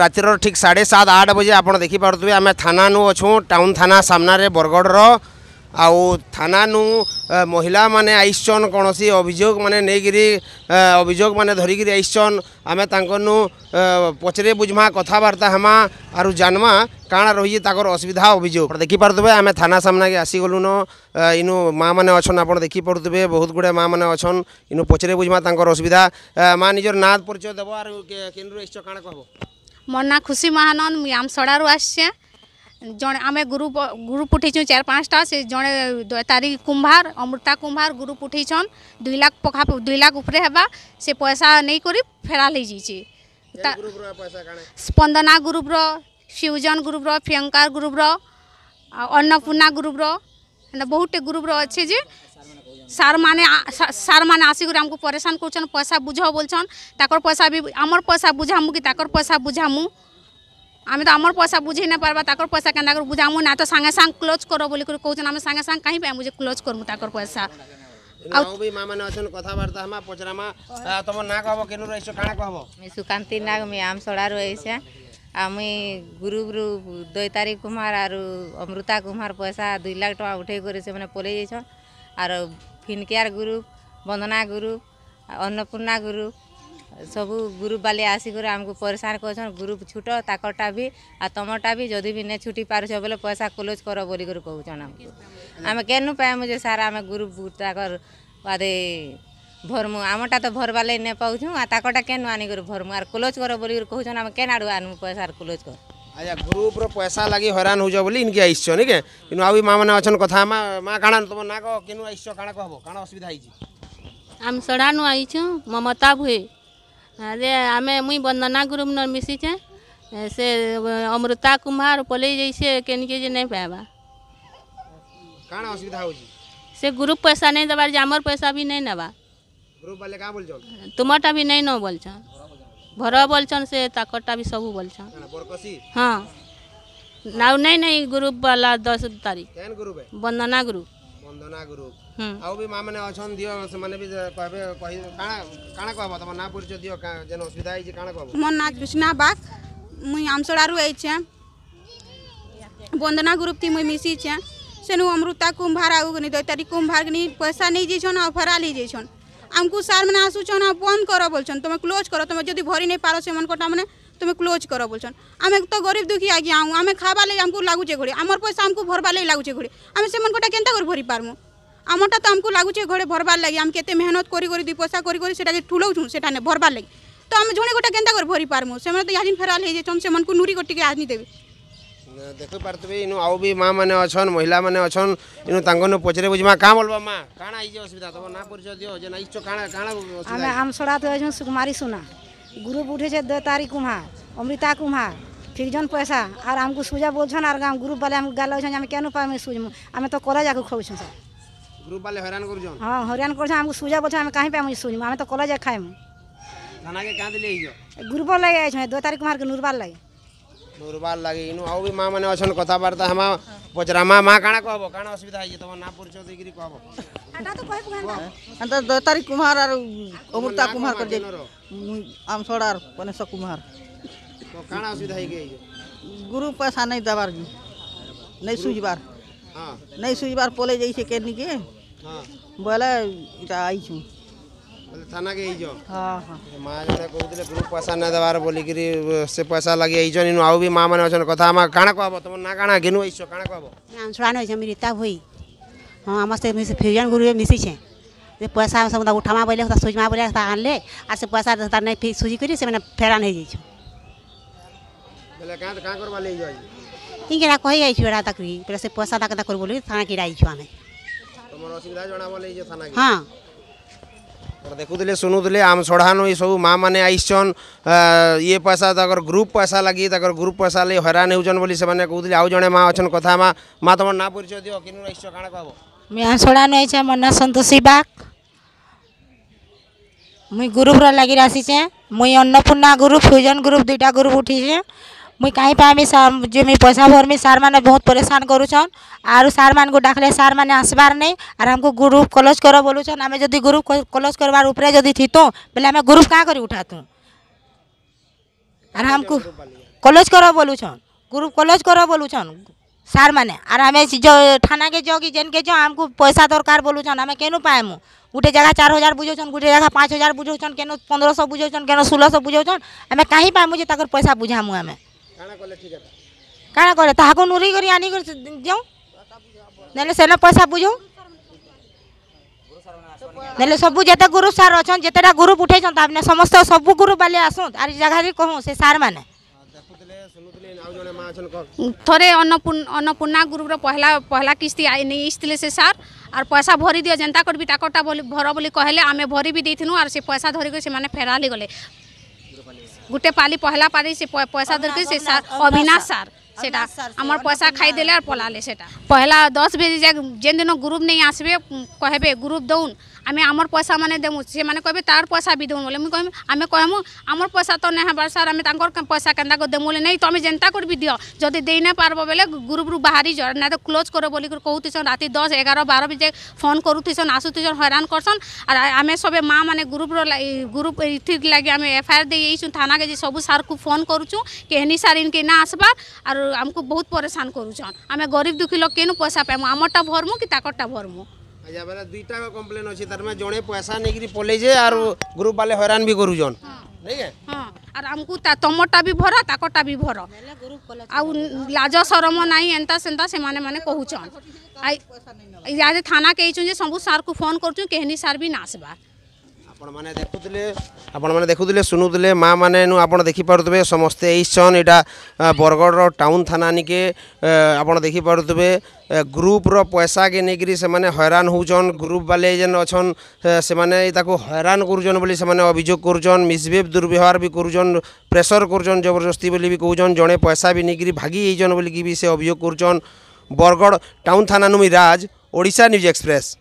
ରାତିର ଠିକ୍ ସାଢ଼େ ସାତ ଆଠ ବଜେ ଆପଣ ଦେଖିପାରୁଥିବେ ଆମେ ଥାନାନୁ ଅଛୁଁ ଟାଉନ୍ ଥାନା ସାମ୍ନାରେ ବରଗଡ଼ର ଆଉ ଥାନାନୁ ମହିଳାମାନେ ଆଇସନ୍ କୌଣସି ଅଭିଯୋଗମାନେ ନେଇକିରି ଅଭିଯୋଗମାନେ ଧରିକିରି ଆଇସନ୍ ଆମେ ତାଙ୍କନୁ ପଚରେ ବୁଝମା କଥାବାର୍ତ୍ତା ହେମା ଆରୁ ଜାନ୍ମା କାଣା ରହିଛି ତାଙ୍କର ଅସୁବିଧା ଅଭିଯୋଗ ଦେଖିପାରୁଥିବେ ଆମେ ଥାନା ସାମ୍ନାକେ ଆସିଗଲୁନ ଇନୁ ମାଆମାନେ ଅଛନ୍ ଆପଣ ଦେଖିପାରୁଥିବେ ବହୁତ ଗୁଡ଼େ ମାଆମାନେ ଅଛନ୍ ଇନୁ ପଚରେ ବୁଝମା ତାଙ୍କର ଅସୁବିଧା ମା ନିଜର ନାଁ ପରିଚୟ ଦେବ ଆରୁ କେନ୍ଦ୍ରରୁ ଆଇସ କାଣା କହିବ মোর না খুশি মহানন মুই আমসড়ারু আসছে জনে আমি গ্রুপ গ্রুপ উঠেছু চার পাঁচটা সে জনে তারি কুম্ভার অমৃতা কুম্ভার গ্রুপ উঠেছন দুই লাখ পখা দুই লাখ উপরে হবা সে পয়সা নেই করে ফেরা হয়ে যাইছে স্পন্দনা গ্রুপর ফিউজন গ্রুপর প্রিয়ঙ্কার গ্রুপর অন্নপূর্ণা গ্রুপর বহুত গ্রুপর অছে যে সার মানে সার মানে আসিকি আমি পরেশান করছেন পয়সা বুঝাও বলছেন তাকর পয়সা বি আমার পয়সা বুঝামু কি তাকর পয়সা বুঝামু আমি তো আমার পয়সা বুঝি না পারবা তাকর পয়সা কেন করে বুঝামু না তো সাঙ্গে সাং ক্লোজ করো বলি করে কৌছেন আমি সাঙ্গে সাং কাহি পাই বুঝে ক্লোজ করমু তাকর পয়সা ଆଉ ବି ମାମାନେ ଅଛନ୍ କଥାବାର୍ତ୍ତା ହେମା ପଚରାମା ତମ ନାଁ କହବ କେନୁ ରହିଛ କାଣା କହବ ମୁଇଁ ସୁକାନ୍ତି ନାଗ ମୁଇଁ ଆମସଡ଼ାରୁ ଆଇଛେ ଆଉ ମୁଇଁ ଗ୍ରୁପ୍ରୁ ଦୈତାରୀ କୁମାର ଆରୁ ଅମୃତା କୁମାର ପଇସା ଦୁଇ ଲାଖ ଟଙ୍କା ଉଠେଇ କରି ସେମାନେ ପଲେଇ ଯାଇଛନ୍ ଆରୁ Fincare group Vandana group Annapurna group ସବୁ ଗ୍ରୁପ୍ ବାଲେ ଆସିକରି ଆମକୁ ପରେଶାନ କରୁଛନ୍ ଗ୍ରୁପ୍ ଛୁଟ ତାକରଟା ବି ଆଉ ତମରଟା ବି ଯଦି ବି ନାଇଁ ଛୁଟି ପାରୁଛ ବୋଲେ ପଇସା କ୍ଲୋଜ୍ କର ବୋଲିକରି କହୁଛନ୍ ଆମକୁ ଆମେ କେନୁ ପାଇମୁ ଯେ ସାର୍ ଆମେ ଗ୍ରୁପ୍ ତାକର ବାଦେ ଭରମୁ ଆମଟା ତ ଭରବା ଲାଗି ନାଇଁ ପାଉଛୁ ଆଉ ତାକରଟା କେନୁ ଆନିକରି ଭରମୁ ଆର୍ କ୍ଲୋଜ୍ କର ବୋଲିକରି କହୁଛନ୍ ଆମେ କେନ୍ ଆଡ଼ୁ ଆନମୁ ପଇସା ଆର୍ କ୍ଲୋଜ୍ କର আচ্ছা গ্রুপ্র পয়সা লাগি হইরাণ হউছ বলি ইনকে আইছ নাকি কিন্তু আউ মামানে অছন কথা মা মা কাଣା তোমার না কেনু আইছ কাଣା কহব কাଣା অসুবিধা হইছি আমি সড়ানু আইছু মমতা ভুয়ে আরে আমি মুই বন্দনা গ্রুপ ন মিশিছে সে অমৃতা কুমার পলাই যাইছে কেনকে যে নাই পাবা কাଣା অসুবিধা হউছি সে গ্রুপ পয়সা নাই দেবার যে আমার পয়সা বি নাই নেবা গ্রুপ বলে কা বলছ তোমারটা বি নাই ন বলছ ଘର ବୋଲଛନ୍ ସେ ତାକରଟା ବି ସବୁ ବୋଲଛନ୍ ହଁ ଆଉ ନାଇଁ ନାଇଁ ଗ୍ରୁପ୍ ବାଲା ଦଶ ତାରିଖ ବନ୍ଦନା ଗ୍ରୁପ୍ ବନ୍ଦନା ଗ୍ରୁପ୍ ଆଉ ବି ମା ମାନେ ଅଛନ୍ ଦିଅ ସେମାନେ ବି କହିବେ କାଣା କାଣା କହିବ ତମ ନାଁ ପରିଚୟ ଦିଅ ଯେନ୍ ଅସୁବିଧା ହେଇଛି କାଣା କହିବ ମୋ ନାଁ କୃଷ୍ଣା ବାଗ ମୁଇଁ ଆମସଡ଼ାରୁ ଆଇଛେ ବନ୍ଦନା ଗ୍ରୁପ୍ ଥି ମୁଇଁ ମିଶିଛେ ସେନୁ ଅମୃତା କୁମ୍ଭାର ଆଉ ଦୁଇ ତାରିଖ କୁମ୍ଭାର ପଇସା ନେଇଯାଇଛନ୍ ଆଉ ଫେରାଲ୍ ହେଇଯାଇଛନ୍ আমি ଆମକୁ ସାର୍ମାନେ ଆସୁଛନ୍ বন্ধ কর କର তুমি ক্লোজ কর তুমি যদি ভরি ଭରି ନେଇ ପାର ସେମାନଙ୍କଟା মানে তুমি ক্লোজ কর বলছন আমি তো গরিব দুঃখী আজ্ঞা আউ আমি খাবার লাগে আমি লাগুছে ঘড়ি আমার পয়সা আমি ভরবার লাগে লাগুছে ঘড়ি আমি সেমানটা কেনতা করে ভরি পারমু আমারটা তো আমি লাগুছে ঘরে ভরবার লাগে আমি কেতে মেহনত করি করে দুই পয়সা করি করে সেটাকে ঠুলোছু সেটা ভরবার লাগে তো আমি জনে গোটা কেনতা করে ভরি পারমু সেমানে তো ইয়াজিন ফেরাল হয়ে যেছন সেমানকু নুরি করে আজ নি দেবে ଦେଖିପାରୁଥିବେ ଇନୁ ଆଉ ବି ମାଆମାନେ ଅଛନ୍ ମହିଳାମାନେ ଅଛନ୍ ଇନୁ ତାଙ୍କନୁ ପଚରେ ବୁଝିମା କାଁ ବୋଲବା ମା କାଣା କାଣା କାଣା ଆମେ ଆମସଡ଼ା ତ ଅଛନ୍ ସୁକୁମାରୀ ସୁନା ଗ୍ରୁପ୍ ଉଠେଛେ ଦୟତାରୀ କୁମ୍ହାର୍ ଅମୃତା କୁମ୍ହାର୍ ঠিকজন পয়সা আর আমি সুজা বলছেন আর গ্রুপ বালে আমি গালে হয়েছেন আমি কেন পাবো সুজমু আমি তো কলেজ আগে খাওয়াছেন স্যার গ্রুপ বালে হইরান করছেন হ্যাঁ হইরান করছেন আমি সুজা বলছেন আমি কাহি পাবো সুজমু আমি তো কলেজ আগে খাইমু থানাকে কাঁ দিলে গ্রুপ লাগে আইছেন দু তারিখ মার্কে নুরবার লাগে দুর্বার লাগে ইনু আউ বি মা মানে অছন কথাবার্তা হামা পচরা মা মা কানা কহব কানা অসুবিধা হইছে তোমার না পরিচয় দেইকিরি কহব এটা তো কইব কেন এটা দতারি কুমার আর অমৃতা কুমার কর দে আম সড়ার কনেশ কুমার তো কানা অসুবিধা হই গই গুরু পয়সা নাই দেবার জি নাই সুজবার হ্যাঁ নাই সুজবার পলে যাইছে কেন নিকে হ্যাঁ বলে এটা আইছু থানাকে এইজন মা জন কହୁଥିଲେ ଗ୍ରୁପ ପଇସା ନାଇଁ ଦେବାର ବୋଲିକିରି ସେ ପଇସା ଲାଗି ଆଇଛନ୍ ଇନୁ ଆଉ ବି ମାଆମାନେ ଅଛନ୍ କଥା ଆମା କାଣା କହବ ତମର୍ ନା କାଣା ଗିନୁ ଆଇଛ କାଣା କହବ ଛୁଆ ନଇଛେ ମୁଇଁ ରୀତା ଭୋଇ ହଁ ଆମ ସେ ମିଶି ଫ୍ୟୁଜନ ଗ୍ରୁପରେ ଯେ ପଇସା ସବୁ ତାକୁ ଉଠାମା ବୋଇଲେ ତା ସୁଝମା ତା ଆଣିଲେ ଆଉ ସେ ପଇସା ତାର ନାଇଁ ଫିକ୍ସ ସୁଝି ସେମାନେ ଫେରାନ ହେଇଯାଇଛୁ ବୋଲେ କାଁ କାଁ କରବା ଲାଗି କହି ଯାଇଛୁ ଏଟା ତାକୁ ବୋଲେ ସେ ପଇସା ତାକୁ ବୋଲି ଥାନା କିଡ଼ା ଆଇଛୁ ଆମେ ତମର ଅସୁବିଧା ଜଣାବ ଲାଗି ଥାନା ହଁ देखुले सुनुले आम सढ़ानु ये सब माँ मैंने आईसन ये पैसा तक ग्रुप पैसा लगी ग्रुप पैसा लगे हैरान से कहते आउ जड़े माँ अच्छे कथा माँ माँ तुम ना परिचय दि कि सढ़ानु आई मो ना सतोषी बाग मुई ग्रुप्र मुई अन्नपूर्णा ग्रुप फ्यूजन ग्रुप दुईटा ग्रुप उठीचे मुई कहीं पाए जे मुई पैसा भरमी सार मैंने बहुत परेशान कर आर सार मान को डाकले सार मैंने आसबार नहीं आर हमको ग्रुप क्लोज कर बोलुन आम जब ग्रुप क्लोज करवार उपरे जदि थीतु बोले आम ग्रुप कहाँ कर उठातु आर हमको क्लोज कर बोलुछन ग्रुप क्लोज कर बोलुछन सार मैंने आर आम जो थाना के जो कि जेन के जो आमको पैसा दरकार बोलुछन आम कैनु पाएमु गोटे जगह चार हजार बुझौन गोटे जगह पाँच हजार बुझौन कैन पंद्रह सौ बुझौन कैन षोलश बुझौन आम कहीं पाएमु जे पैसा बुझामु आमें કાણા કરે ઠીક આ તા કાણા કરે તા હકો નુરી કરી આની કરી જો નલે સેના પૈસા પૂજો નલે સબુ જેતા ગુરુ સાર ઓછન જેતા ગુરુ ઉઠે છન તા આપને સમસ્ત સબુ ગુરુ બાલિયા આસું આ રી જગારી કહું સે સાર માને જાપતલે સુનતલે ન આઉ જોને મા આછન કો થરે અનપૂન અનપૂના ગુરુરો પહેલા પહેલા કિસ્તી આઈ નઈ ઇસ તલે સે સાર અર પૈસા ભરી દિયા જента કરબી તાકોટા બોલી ભરો બોલી કહેલે અમે ભરી બી દીથિનુ અર સે પૈસા ધરી ગય સે માને ફેરા લી ગલે गोटे पाली पहला पाली से पैसा धरके अविनाश सार সেটা আমার পয়সা খাই দিলে আর পলালে সেটা পহলা দশ বেজে যায় যেদিন গ্রুপ নেই আসবে কহবে গ্রুপ দৌন আমি আমার পয়সা মানে দেবু সে মানে কবে তার পয়সা বি দেবু বলে আমি আমি কহমু আমার পয়সা তো না হবার স্যার আমি তাঁর পয়সা কেনা দেবো বলে নাই তুমি যেনতা করবি দিও যদি দিই না পারব বেলে গ্রুপরু বাহারি যা না ক্লোজ করো বলি কৌতিছন রাতে দশ এগারো বারো বেজে ফোন করুতিছন আসুতিছন হয়রান করছন আর আমি সবে মা মানে গ্রুপর গ্রুপ এথির লাগে আমি এফআইআর দিয়ে থানা থানাকে যে সবু স্যারকে ফোন করুছু কে এনি স্যার ইনকে না আসবার আর आमको बहुत परेशान करुछन आम गरीब दुखी लोग केनु पैसा पाइमु आमटा भरमु कि ताकटा भरमु कंप्लेन अछि में जणे पैसा पले जे ग्रुप वाले हैरान भी है हां आर आमको तमटा भी भरा ताकटा भी आ लाज शरम नाही एंता सेंता से माने माने थाना केइछु जे सबु सार को फोन करछु केहनी सार भी ଆପଣମାନେ ଦେଖୁଥିଲେ ଆପଣମାନେ ଦେଖୁଥିଲେ ଶୁଣୁଥିଲେ ମାଆମାନେ ନୁ ଆପଣ ଦେଖିପାରୁଥିବେ ସମସ୍ତେ ଏଇଛନ୍ ଏଇଟା ବରଗଡ଼ର ଟାଉନ୍ ଥାନା ନିକେ ଆପଣ ଦେଖିପାରୁଥିବେ ଗ୍ରୁପ୍ର ପଇସାକେ ନେଇକିରି ସେମାନେ ହଇରାଣ ହେଉଛନ୍ ଗ୍ରୁପ୍ ବାଲେ ଯେନ୍ ଅଛନ୍ ସେମାନେ ତାକୁ ହଇରାଣ କରୁଛନ୍ ବୋଲି ସେମାନେ ଅଭିଯୋଗ କରୁଛନ୍ ମିସବିହେଭ୍ ଦୁର୍ବ୍ୟବହାର ବି କରୁଛନ୍ ପ୍ରେସର୍ କରୁଛନ୍ ଜବରଦସ୍ତି ବୋଲି ବି କହୁଛନ୍ ଜଣେ ପଇସା ବି ନେଇକିରି ଭାଗି ହେଇଛନ୍ ବୋଲିକି ବି ସେ ଅଭିଯୋଗ କରୁଛନ୍ ବରଗଡ଼ ଟାଉନ୍ ଥାନା ନୁ ମିରାଜ ଓଡ଼ିଶା ନ୍ୟୁଜ୍ ଏକ୍ସପ୍ରେସ୍